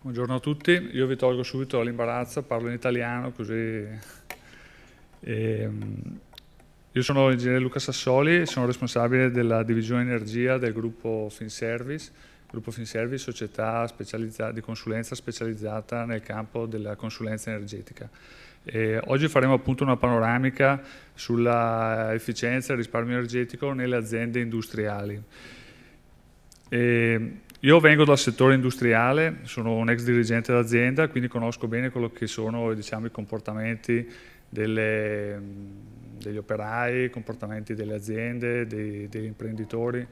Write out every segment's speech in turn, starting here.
Buongiorno a tutti, io vi tolgo subito dall'imbarazzo, parlo in italiano così... E, ehm, io sono l'ingegnere Luca Sassoli, sono responsabile della divisione energia del gruppo FinService, gruppo FinService società di consulenza specializzata nel campo della consulenza energetica. E oggi faremo appunto una panoramica sull'efficienza e risparmio energetico nelle aziende industriali. E, ehm, io vengo dal settore industriale, sono un ex dirigente d'azienda, quindi conosco bene quello che sono diciamo, i comportamenti delle, degli operai, i comportamenti delle aziende, dei, degli imprenditori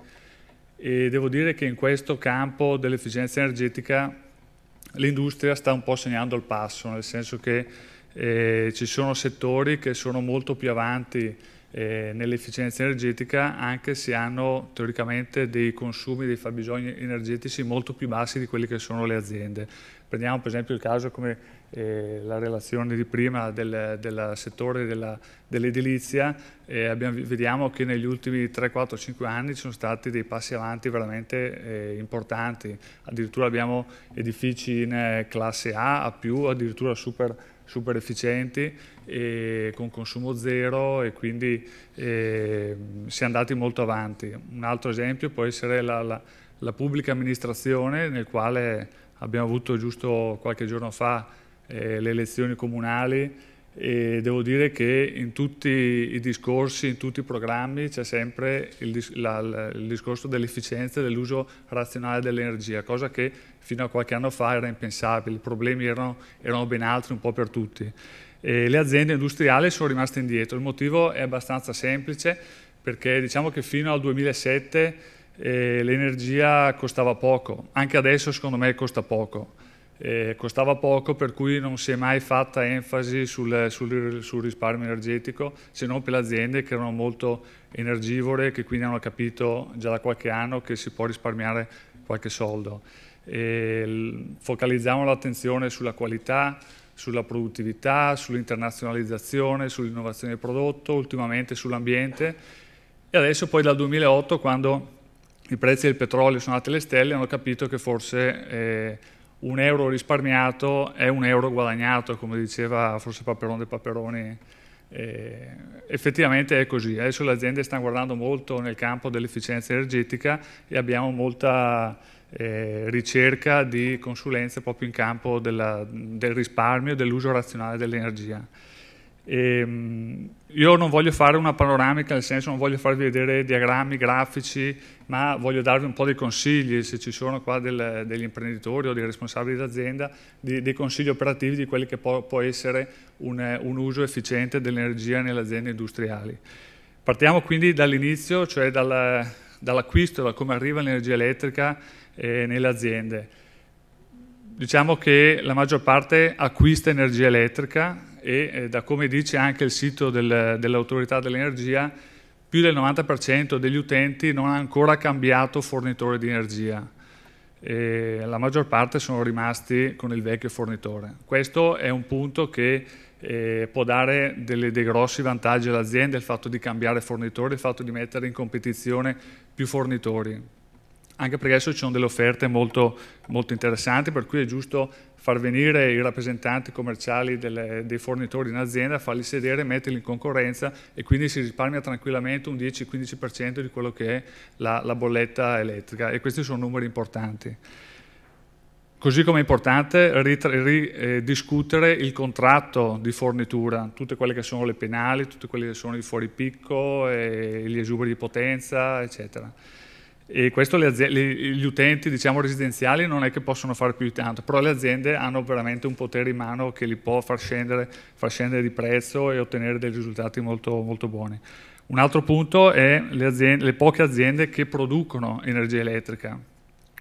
e devo dire che in questo campo dell'efficienza energetica l'industria sta un po' segnando il passo, nel senso che eh, ci sono settori che sono molto più avanti eh, nell'efficienza energetica anche se hanno teoricamente dei consumi, dei fabbisogni energetici molto più bassi di quelli che sono le aziende. Prendiamo per esempio il caso come eh, la relazione di prima del, del settore della, dell'edilizia, eh, abbiamo, vediamo che negli ultimi 3, 4, 5 anni ci sono stati dei passi avanti veramente eh, importanti, addirittura abbiamo edifici in eh, classe A, A+, addirittura super super efficienti e con consumo zero e quindi eh, si è andati molto avanti. Un altro esempio può essere la, la, la pubblica amministrazione nel quale abbiamo avuto giusto qualche giorno fa eh, le elezioni comunali e devo dire che in tutti i discorsi, in tutti i programmi c'è sempre il, la, il discorso dell'efficienza e dell'uso razionale dell'energia, cosa che fino a qualche anno fa era impensabile, i problemi erano, erano ben altri un po' per tutti. E le aziende industriali sono rimaste indietro, il motivo è abbastanza semplice perché diciamo che fino al 2007 eh, l'energia costava poco, anche adesso secondo me costa poco eh, costava poco per cui non si è mai fatta enfasi sul, sul, sul, risparmio energetico se non per le aziende che erano molto energivore e che quindi hanno capito già da qualche anno che si può risparmiare qualche soldo. E focalizziamo l'attenzione sulla qualità, sulla produttività, sull'internazionalizzazione, sull'innovazione del prodotto, ultimamente sull'ambiente e adesso poi dal 2008 quando i prezzi del petrolio sono andati alle stelle hanno capito che forse eh, un euro risparmiato è un euro guadagnato, come diceva forse Paperone dei Paperoni. Eh, effettivamente è così, adesso le aziende stanno guardando molto nel campo dell'efficienza energetica e abbiamo molta eh, ricerca di consulenze proprio in campo della, del risparmio e dell'uso razionale dell'energia. E, ehm, io non voglio fare una panoramica, nel senso non voglio farvi vedere diagrammi, grafici, ma voglio darvi un po' dei consigli, se ci sono qua del, degli imprenditori o dei responsabili d'azienda, di, dei consigli operativi di quello che può, può essere un, un uso efficiente dell'energia nelle aziende industriali. Partiamo quindi dall'inizio, cioè dal, dall'acquisto, da come arriva l'energia elettrica eh, nelle aziende diciamo che la maggior parte acquista energia elettrica e eh, da come dice anche il sito del, dell'autorità dell'energia, più del 90% degli utenti non ha ancora cambiato fornitore di energia. E la maggior parte sono rimasti con il vecchio fornitore. Questo è un punto che eh, può dare delle, dei grossi vantaggi all'azienda, il fatto di cambiare fornitore, il fatto di mettere in competizione più fornitori anche perché adesso ci sono delle offerte molto, molto interessanti, per cui è giusto far venire i rappresentanti commerciali delle, dei fornitori in azienda, farli sedere, metterli in concorrenza e quindi si risparmia tranquillamente un 10-15% di quello che è la, la, bolletta elettrica e questi sono numeri importanti. Così come è importante ridiscutere eh, il contratto di fornitura, tutte quelle che sono le penali, tutte quelle che sono i fuoripicco, gli esuberi di potenza, eccetera e questo le aziende, gli utenti diciamo, residenziali non è che possono fare più di tanto, però le aziende hanno veramente un potere in mano che li può far scendere, far scendere di prezzo e ottenere dei risultati molto, molto buoni. Un altro punto è le, aziende, le poche aziende che producono energia elettrica,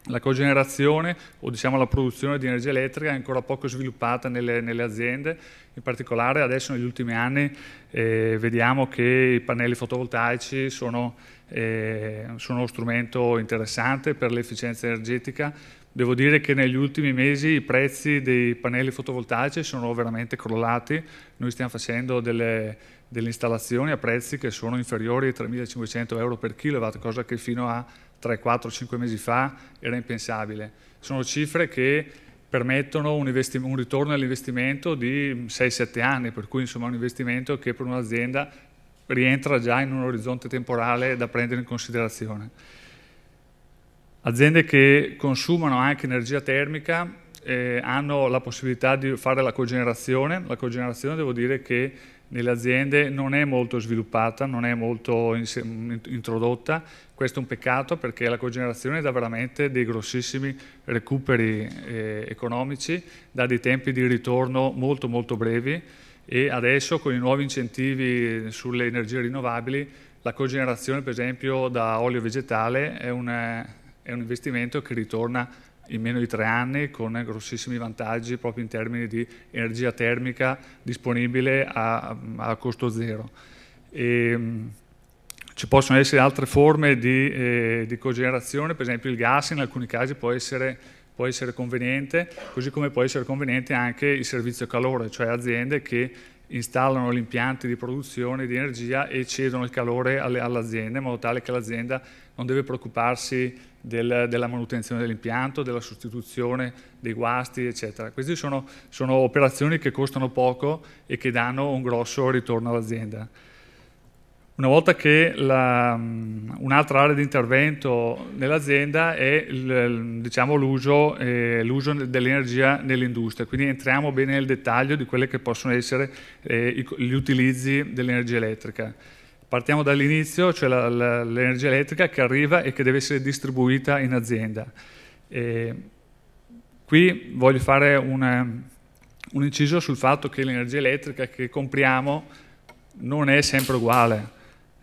la cogenerazione o diciamo la produzione di energia elettrica è ancora poco sviluppata nelle, nelle aziende, in particolare adesso negli ultimi anni eh, vediamo che i pannelli fotovoltaici sono eh, sono uno strumento interessante per l'efficienza energetica. Devo dire che negli ultimi mesi i prezzi dei pannelli fotovoltaici sono veramente crollati, noi stiamo facendo delle, delle installazioni a prezzi che sono inferiori ai 3.500 euro per kilowatt, cosa che fino a 3, 4, 5 mesi fa era impensabile. Sono cifre che permettono un, un ritorno all'investimento di 6-7 anni, per cui insomma è un investimento che per un'azienda rientra già in un orizzonte temporale da prendere in considerazione. Aziende che consumano anche energia termica eh, hanno la possibilità di fare la cogenerazione. La cogenerazione devo dire che nelle aziende non è molto sviluppata, non è molto in- introdotta. Questo è un peccato perché la cogenerazione dà veramente dei grossissimi recuperi eh, economici, dà dei tempi di ritorno molto molto brevi e adesso con i nuovi incentivi sulle energie rinnovabili la cogenerazione per esempio da olio vegetale è un, è un investimento che ritorna in meno di tre anni con grossissimi vantaggi proprio in termini di energia termica disponibile a, a costo zero. E, ci possono essere altre forme di, eh, di cogenerazione, per esempio il gas in alcuni casi può essere può essere conveniente, così come può essere conveniente anche il servizio calore, cioè aziende che installano gli impianti di produzione di energia e cedono il calore all'azienda in modo tale che l'azienda non deve preoccuparsi del, della manutenzione dell'impianto, della sostituzione dei guasti, eccetera. Queste sono, sono operazioni che costano poco e che danno un grosso ritorno all'azienda. Una volta che la, mm, un'altra area di intervento nell'azienda è il, diciamo, l'uso, eh, l'uso, dell'energia nell'industria, quindi entriamo bene nel dettaglio di quelli che possono essere eh, gli utilizzi dell'energia elettrica. Partiamo dall'inizio, cioè la, la, l'energia elettrica che arriva e che deve essere distribuita in azienda. E qui voglio fare una, un inciso sul fatto che l'energia elettrica che compriamo non è sempre uguale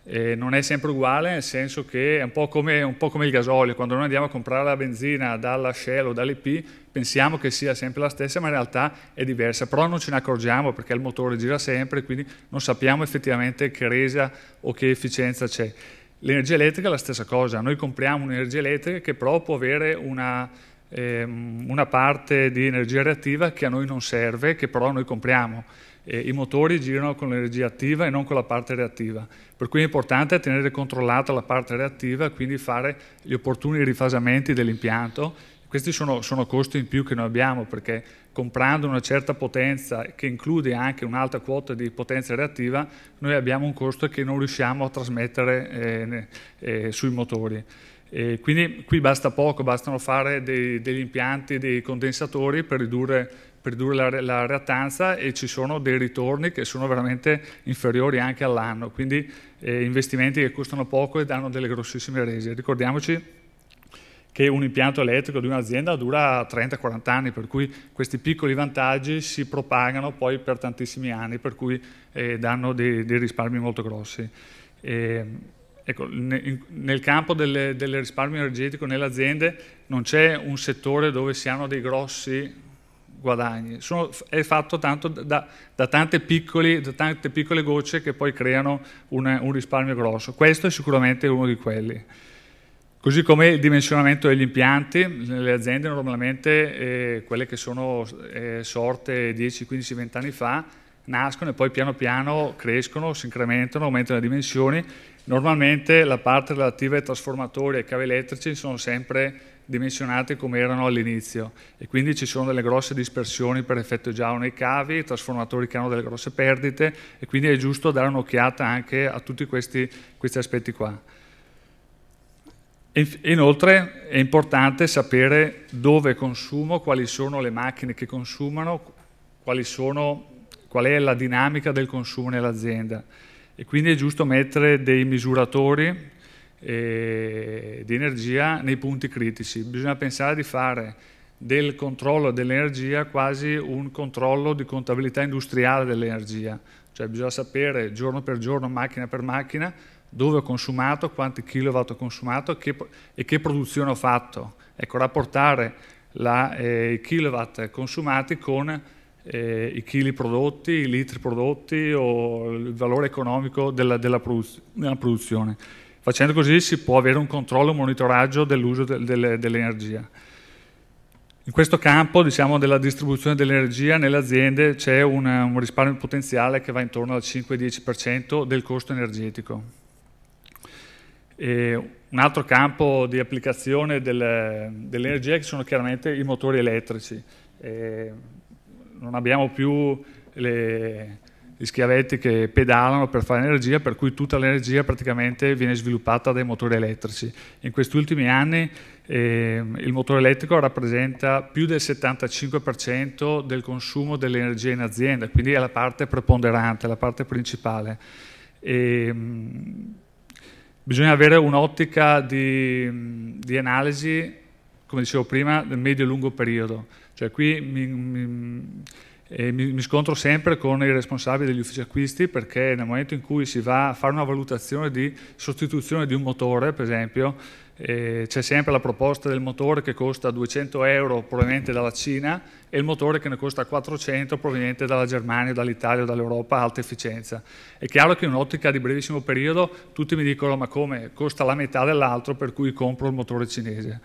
eh, non è sempre uguale, nel senso che è un po, come, un po, come, il gasolio, quando noi andiamo a comprare la benzina dalla Shell o dall'EP pensiamo che sia sempre la stessa, ma in realtà è diversa, però non ce ne accorgiamo perché il motore gira sempre, quindi non sappiamo effettivamente che resa o che efficienza c'è. L'energia elettrica è la stessa cosa, noi compriamo un'energia elettrica che però può avere una, ehm, una parte di energia reattiva che a noi non serve, che però noi compriamo eh, i motori girano con l'energia attiva e non con la parte reattiva, per cui è importante tenere controllata la parte reattiva e quindi fare gli opportuni rifasamenti dell'impianto. Questi sono, sono costi in più che noi abbiamo perché comprando una certa potenza che include anche un'alta quota di potenza reattiva, noi abbiamo un costo che non riusciamo a trasmettere eh, eh, sui motori. E quindi qui basta poco, bastano fare dei, degli impianti, dei condensatori per ridurre, per ridurre la, la, reattanza e ci sono dei ritorni che sono veramente inferiori anche all'anno, quindi eh, investimenti che costano poco e danno delle grossissime rese. Ricordiamoci che un impianto elettrico di un'azienda dura 30-40 anni, per cui questi piccoli vantaggi si propagano poi per tantissimi anni, per cui eh, danno dei, dei, risparmi molto grossi. E, Ecco, nel campo del, del risparmio energetico nelle aziende non c'è un settore dove si hanno dei grossi guadagni, Sono, è fatto tanto da, da, tante piccoli, da, tante piccole gocce che poi creano un, un, risparmio grosso. Questo è sicuramente uno di quelli. Così come il dimensionamento degli impianti, le aziende normalmente eh, quelle che sono eh, sorte 10, 15, 20 anni fa nascono e poi piano piano crescono, si incrementano, aumentano le dimensioni Normalmente la parte relativa ai trasformatori e ai cavi elettrici sono sempre dimensionate come erano all'inizio e quindi ci sono delle grosse dispersioni per effetto giallo nei cavi, i trasformatori che hanno delle grosse perdite e quindi è giusto dare un'occhiata anche a tutti questi, questi aspetti qua. inoltre è importante sapere dove consumo, quali sono le macchine che consumano, sono, qual è la dinamica del consumo nell'azienda e quindi è giusto mettere dei misuratori eh, di energia nei punti critici. Bisogna pensare di fare del controllo dell'energia quasi un controllo di contabilità industriale dell'energia, cioè bisogna sapere giorno per giorno, macchina per macchina, dove ho consumato, quanti kilowatt ho consumato che, e che produzione ho fatto. Ecco, rapportare la, eh, i kilowatt consumati con eh, i chili prodotti, i litri prodotti o il valore economico della, della, produz- della produzione. Facendo così si può avere un controllo e un monitoraggio dell'uso de- de- dell'energia. In questo campo diciamo, della distribuzione dell'energia nelle aziende c'è un, un risparmio potenziale che va intorno al 5-10% del costo energetico. E un altro campo di applicazione del, dell'energia sono chiaramente i motori elettrici. E non abbiamo più le, gli schiavetti che pedalano per fare energia, per cui tutta l'energia praticamente viene sviluppata dai motori elettrici. In questi ultimi anni eh, il motore elettrico rappresenta più del 75% del consumo dell'energia in azienda, quindi è la parte preponderante, la parte principale. E, ehm, bisogna avere un'ottica di, di analisi, come dicevo prima, nel medio e lungo periodo cioè qui mi, mi, eh, mi, mi, scontro sempre con i responsabili degli uffici acquisti perché nel momento in cui si va a fare una valutazione di sostituzione di un motore, per esempio, eh, c'è sempre la proposta del motore che costa 200 euro proveniente dalla Cina e il motore che ne costa 400 proveniente dalla Germania, dall'Italia o dall'Europa a alta efficienza. È chiaro che in un'ottica di brevissimo periodo tutti mi dicono ma come costa la metà dell'altro per cui compro il motore cinese.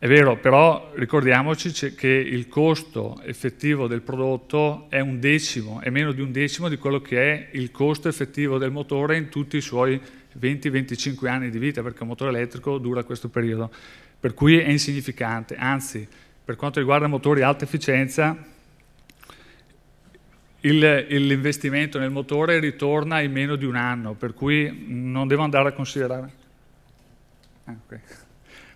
È vero, però ricordiamoci che il costo effettivo del prodotto è un decimo, è meno di un decimo di quello che è il costo effettivo del motore in tutti i suoi 20-25 anni di vita, perché un motore elettrico dura questo periodo. Per cui è insignificante, anzi, per quanto riguarda motori alta efficienza, il, l'investimento nel motore ritorna in meno di un anno, per cui non devo andare a considerare. Ah, okay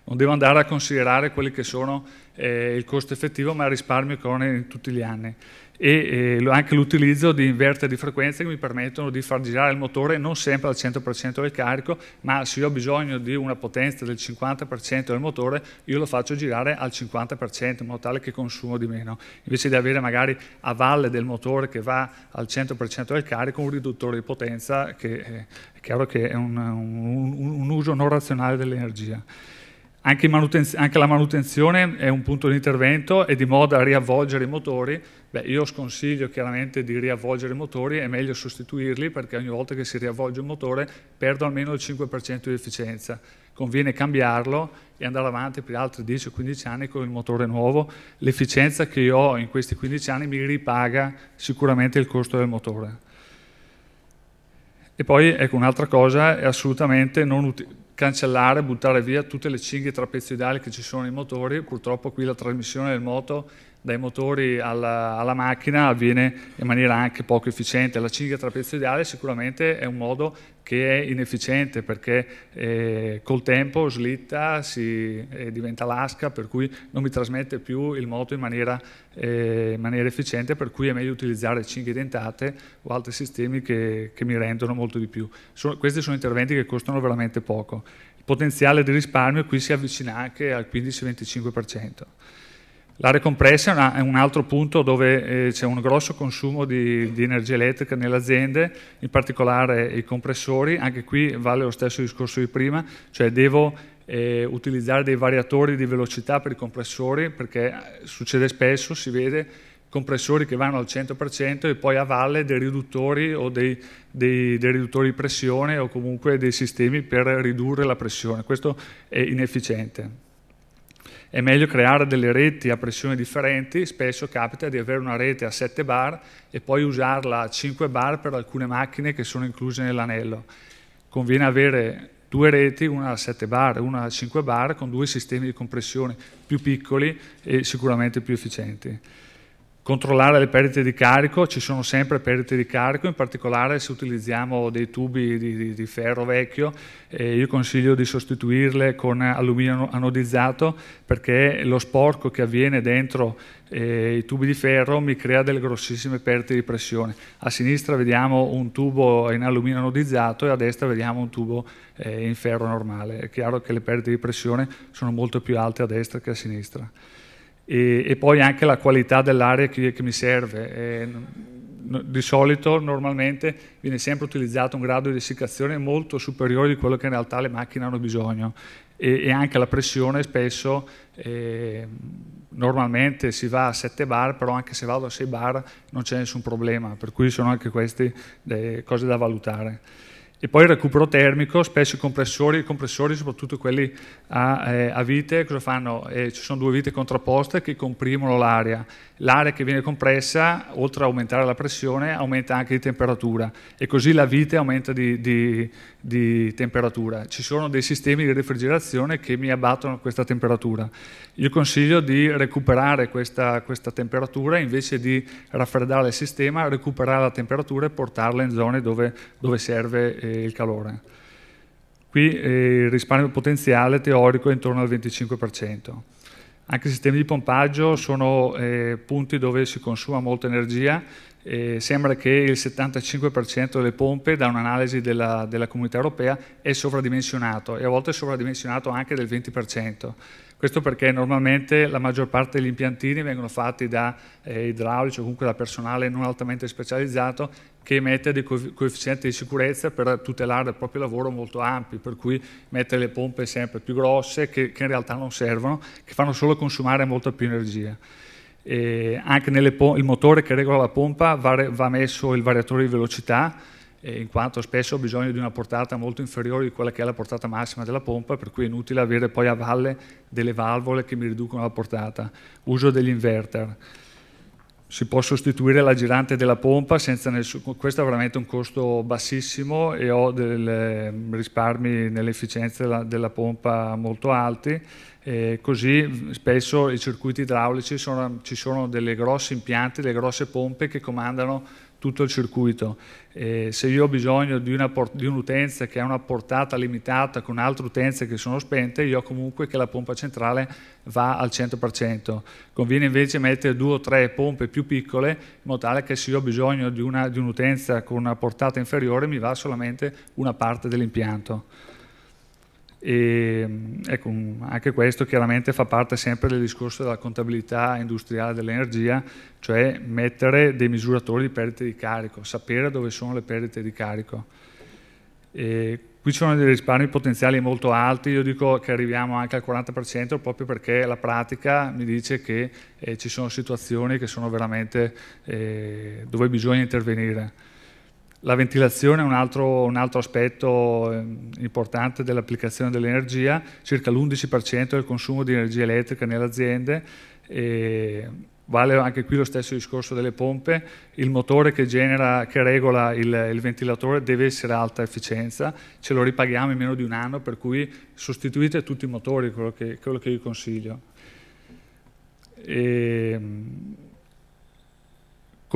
non devo andare a considerare quelli che sono eh, il costo effettivo ma risparmio che ho tutti gli anni e eh, anche l'utilizzo di inverter di frequenza che mi permettono di far girare il motore non sempre al 100% del carico, ma se io ho bisogno di una potenza del 50% del motore, io lo faccio girare al 50% in modo tale che consumo di meno, invece di avere magari a valle del motore che va al 100% del carico un riduttore di potenza che eh, è chiaro che è un, un, un uso non razionale dell'energia. Anche, anche, la manutenzione è un punto di intervento, è di moda riavvolgere i motori. Beh, io sconsiglio chiaramente di riavvolgere i motori, è meglio sostituirli perché ogni volta che si riavvolge un motore perdo almeno il 5% di efficienza. Conviene cambiarlo e andare avanti per altri 10-15 anni con il motore nuovo. L'efficienza che io ho in questi 15 anni mi ripaga sicuramente il costo del motore. E poi, ecco, un'altra cosa è assolutamente non utile cancellare, buttare via tutte le cinghie trapezoidali che ci sono nei motori, purtroppo qui la trasmissione del moto dai motori alla, alla, macchina avviene in maniera anche poco efficiente. La cinghia trapezoidale sicuramente è un modo che è inefficiente perché eh, col tempo slitta, si, eh, diventa lasca, per cui non mi trasmette più il moto in maniera, eh, in maniera efficiente, per cui è meglio utilizzare cinghie dentate o altri sistemi che, che mi rendono molto di più. So, questi sono interventi che costano veramente poco. Il potenziale di risparmio qui si avvicina anche al 15-25%. L'area compressa è, una, è, un altro punto dove eh, c'è un grosso consumo di, di, energia elettrica nelle aziende, in particolare i compressori, anche qui vale lo stesso discorso di prima, cioè devo eh, utilizzare dei variatori di velocità per i compressori perché eh, succede spesso, si vede, compressori che vanno al 100% e poi a valle dei riduttori o dei, dei, dei riduttori di pressione o comunque dei sistemi per ridurre la pressione, questo è inefficiente. È meglio creare delle reti a pressione differenti, spesso capita di avere una rete a 7 bar e poi usarla a 5 bar per alcune macchine che sono incluse nell'anello. Conviene avere due reti, una a 7 bar e una a 5 bar, con due sistemi di compressione più piccoli e sicuramente più efficienti controllare le perdite di carico, ci sono sempre perdite di carico, in particolare se utilizziamo dei tubi di, di, di ferro vecchio, eh, io consiglio di sostituirle con alluminio anodizzato perché lo sporco che avviene dentro eh, i tubi di ferro mi crea delle grossissime perdite di pressione. A sinistra vediamo un tubo in alluminio anodizzato e a destra vediamo un tubo eh, in ferro normale. È chiaro che le perdite di pressione sono molto più alte a destra che a sinistra e, e poi anche la qualità dell'aria che, che mi serve. E, di solito, normalmente, viene sempre utilizzato un grado di essiccazione molto superiore di quello che in realtà le macchine hanno bisogno e, e anche la pressione spesso, eh, normalmente si va a 7 bar, però anche se vado a 6 bar non c'è nessun problema, per cui sono anche queste eh, cose da valutare. E poi il recupero termico, spesso i compressori, i compressori soprattutto quelli a, eh, a vite, cosa fanno? Eh, ci sono due vite contrapposte che comprimono l'aria. L'aria che viene compressa, oltre ad aumentare la pressione, aumenta anche di temperatura e così la vite aumenta di, di, di temperatura. Ci sono dei sistemi di refrigerazione che mi abbattono questa temperatura. Io consiglio di recuperare questa, questa temperatura invece di raffreddare il sistema, recuperare la temperatura e portarla in zone dove, dove serve eh, il calore. Qui eh, il risparmio potenziale teorico è intorno al 25%. Anche i sistemi di pompaggio sono eh, punti dove si consuma molta energia, eh, sembra che il 75% delle pompe, da un'analisi della, della, comunità europea, è sovradimensionato e a volte è sovradimensionato anche del 20%. Questo perché normalmente la maggior parte degli impiantini vengono fatti da eh, idraulici o comunque da personale non altamente specializzato che emette dei coefficienti di sicurezza per tutelare il proprio lavoro molto ampi, per cui mette le pompe sempre più grosse che, che in realtà non servono, che fanno solo consumare molta più energia. Eh, anche nel motore che regola la pompa va, va messo il variatore di velocità, eh, in quanto spesso ho bisogno di una portata molto inferiore di quella che è la portata massima della pompa, per cui è inutile avere poi a valle delle valvole che mi riducono la portata. Uso degli inverter. Si può sostituire la girante della pompa senza nessun... Questo è veramente un costo bassissimo e ho dei risparmi nell'efficienza della, della pompa molto alti eh, così spesso i circuiti idraulici sono, ci sono delle grosse impianti, delle grosse pompe che comandano tutto il circuito. Eh, se io ho bisogno di, una, di un'utenza che ha una portata limitata con altre utenze che sono spente, io ho comunque che la pompa centrale va al 100%. Conviene invece mettere due o tre pompe più piccole in modo tale che se io ho bisogno di, una, di un'utenza con una portata inferiore mi va solamente una parte dell'impianto. E, ecco, anche questo chiaramente fa parte sempre del discorso della contabilità industriale dell'energia, cioè mettere dei misuratori di perdite di carico, sapere dove sono le perdite di carico. E qui ci sono dei risparmi potenziali molto alti, io dico che arriviamo anche al 40% proprio perché la pratica mi dice che eh, ci sono situazioni che sono veramente eh, dove bisogna intervenire. La ventilazione è un altro, un altro aspetto ehm, importante dell'applicazione dell'energia, circa l'11% del consumo di energia elettrica nelle aziende. E vale anche qui lo stesso discorso delle pompe, il motore che, genera, che regola il, il, ventilatore deve essere a alta efficienza, ce lo ripaghiamo in meno di un anno, per cui sostituite tutti i motori, quello che, quello che vi consiglio. E, ehm,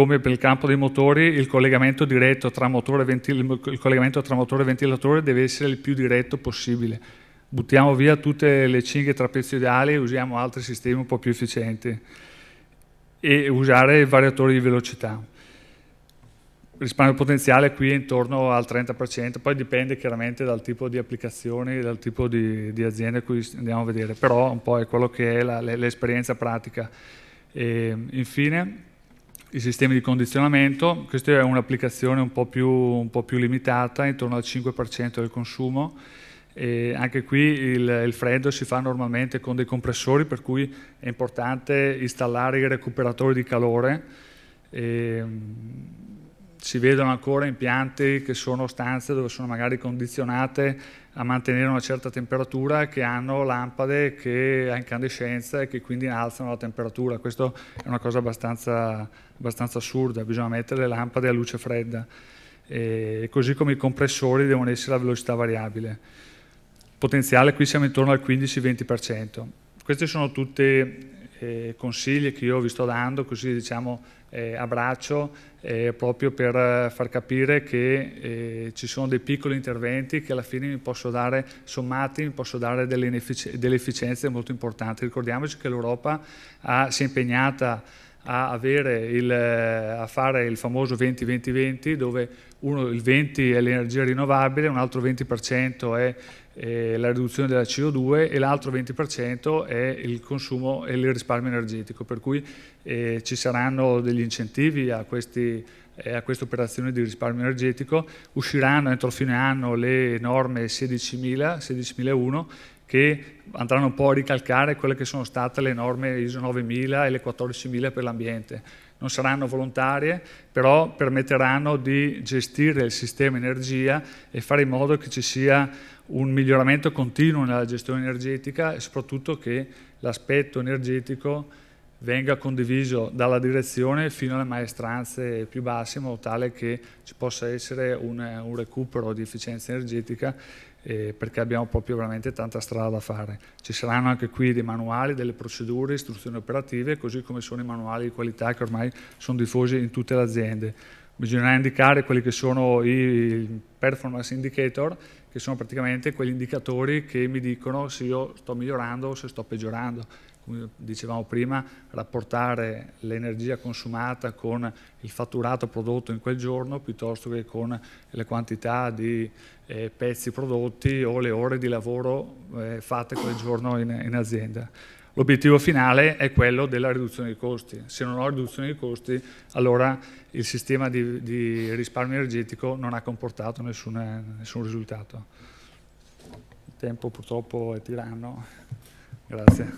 come per il campo dei motori il collegamento, diretto tra motore e il collegamento tra motore e ventilatore deve essere il più diretto possibile. Buttiamo via tutte le cinghie trapezoidali e usiamo altri sistemi un po' più efficienti e usare variatori di velocità. Il risparmio potenziale qui è intorno al 30%, poi dipende chiaramente dal tipo di applicazioni, dal tipo di, di azienda cui andiamo a vedere, però un po' è quello che è l'esperienza pratica. E ehm, infine, i sistemi di condizionamento, questa è un'applicazione un, un, po' più limitata, intorno al 5% del consumo, e anche qui il, il, freddo si fa normalmente con dei compressori per cui è importante installare i recuperatori di calore. E, ehm, si vedono ancora impianti che sono stanze dove sono magari condizionate a mantenere una certa temperatura che hanno lampade che a incandescenza e che quindi alzano la temperatura. Questa è una cosa abbastanza, abbastanza assurda, bisogna mettere le lampade a luce fredda. E così come i compressori devono essere a velocità variabile. Potenziale qui siamo intorno al 15-20%. Queste sono tutte eh, consigli che io vi sto dando, così diciamo eh, a eh, proprio per far capire che eh, ci sono dei piccoli interventi che alla fine mi possono dare, sommati, mi possono dare delle, delle efficienze molto importanti. Ricordiamoci che l'Europa si è impegnata a, il, eh, a fare il famoso 20-20-20 dove uno, il 20 è l'energia rinnovabile, un altro 20% è eh, la riduzione della CO2 e l'altro 20% è il consumo e il risparmio energetico, per cui eh, ci saranno degli incentivi a, questi, eh, a questa operazione di risparmio energetico, usciranno entro fine anno le norme 16.000, 16.001 che andranno un po' a ricalcare quelle che sono state le norme ISO 9000 e le 14000 per l'ambiente. Non saranno volontarie, però permetteranno di gestire il sistema energia e fare in modo che ci sia un miglioramento continuo nella gestione energetica e soprattutto che l'aspetto energetico venga condiviso dalla direzione fino alle maestranze più basse in modo tale che ci possa essere un, un recupero di efficienza energetica eh, perché abbiamo proprio veramente tanta strada da fare. Ci saranno anche qui dei manuali, delle procedure, istruzioni operative, così come sono i manuali di qualità che ormai sono diffusi in tutte le aziende. Bisognerà indicare quelli che sono i performance indicator, che sono praticamente quegli indicatori che mi dicono se io sto migliorando o se sto peggiorando dicevamo prima, rapportare l'energia consumata con il fatturato prodotto in quel giorno piuttosto che con le quantità di eh, pezzi prodotti o le ore di lavoro eh, fatte quel giorno in, in azienda. L'obiettivo finale è quello della riduzione dei costi. Se non ho riduzione dei costi, allora il sistema di, di risparmio energetico non ha comportato nessuna, nessun risultato. Il tempo purtroppo è tiranno. Gracias.